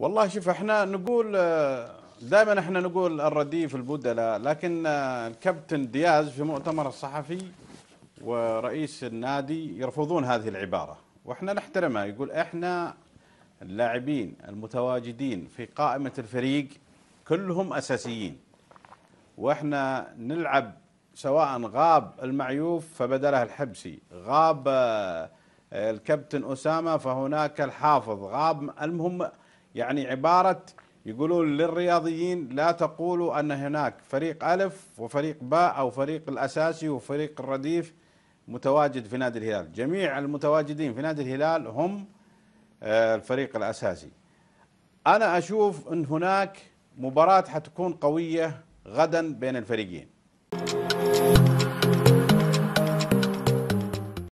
والله شوف احنا نقول آه، دائما احنا نقول الرديف البدلاء لكن آه، الكابتن دياز في مؤتمر الصحفي ورئيس النادي يرفضون هذه العباره واحنا نحترمها يقول احنا اللاعبين المتواجدين في قائمه الفريق كلهم اساسيين واحنا نلعب سواء غاب المعيوف فبدله الحبسي غاب آه، الكابتن اسامه فهناك الحافظ غاب المهم يعني عبارة يقولون للرياضيين لا تقولوا أن هناك فريق ألف وفريق باء أو فريق الأساسي وفريق الرديف متواجد في نادي الهلال جميع المتواجدين في نادي الهلال هم آه، الفريق الأساسي أنا أشوف أن هناك مباراة حتكون قوية غدا بين الفريقين